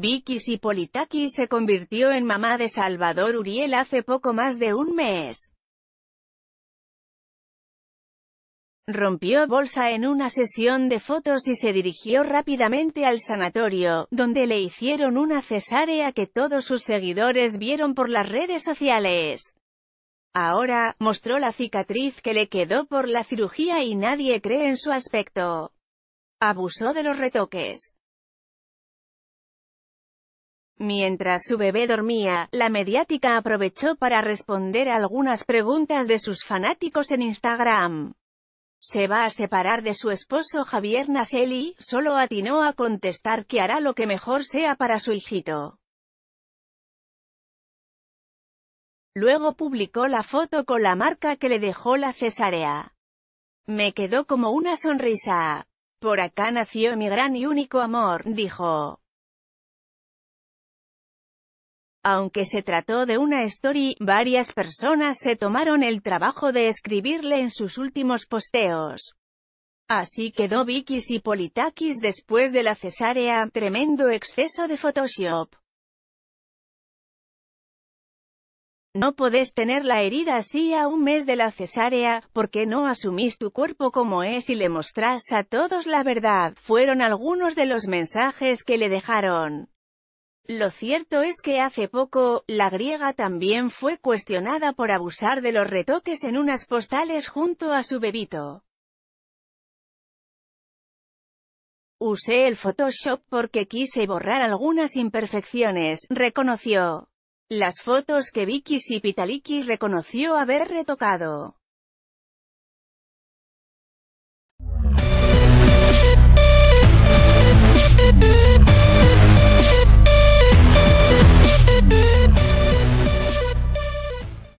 Vicky Sipolitaki se convirtió en mamá de Salvador Uriel hace poco más de un mes. Rompió bolsa en una sesión de fotos y se dirigió rápidamente al sanatorio, donde le hicieron una cesárea que todos sus seguidores vieron por las redes sociales. Ahora, mostró la cicatriz que le quedó por la cirugía y nadie cree en su aspecto. Abusó de los retoques. Mientras su bebé dormía, la mediática aprovechó para responder algunas preguntas de sus fanáticos en Instagram. Se va a separar de su esposo Javier Naselli, solo atinó a contestar que hará lo que mejor sea para su hijito. Luego publicó la foto con la marca que le dejó la cesárea. Me quedó como una sonrisa. Por acá nació mi gran y único amor, dijo. Aunque se trató de una story, varias personas se tomaron el trabajo de escribirle en sus últimos posteos. Así quedó Vikis y Politakis después de la cesárea, tremendo exceso de Photoshop. No podés tener la herida así a un mes de la cesárea, qué no asumís tu cuerpo como es y le mostrás a todos la verdad, fueron algunos de los mensajes que le dejaron. Lo cierto es que hace poco, la griega también fue cuestionada por abusar de los retoques en unas postales junto a su bebito. Usé el Photoshop porque quise borrar algunas imperfecciones, reconoció. Las fotos que Vicky y Pitalikis reconoció haber retocado.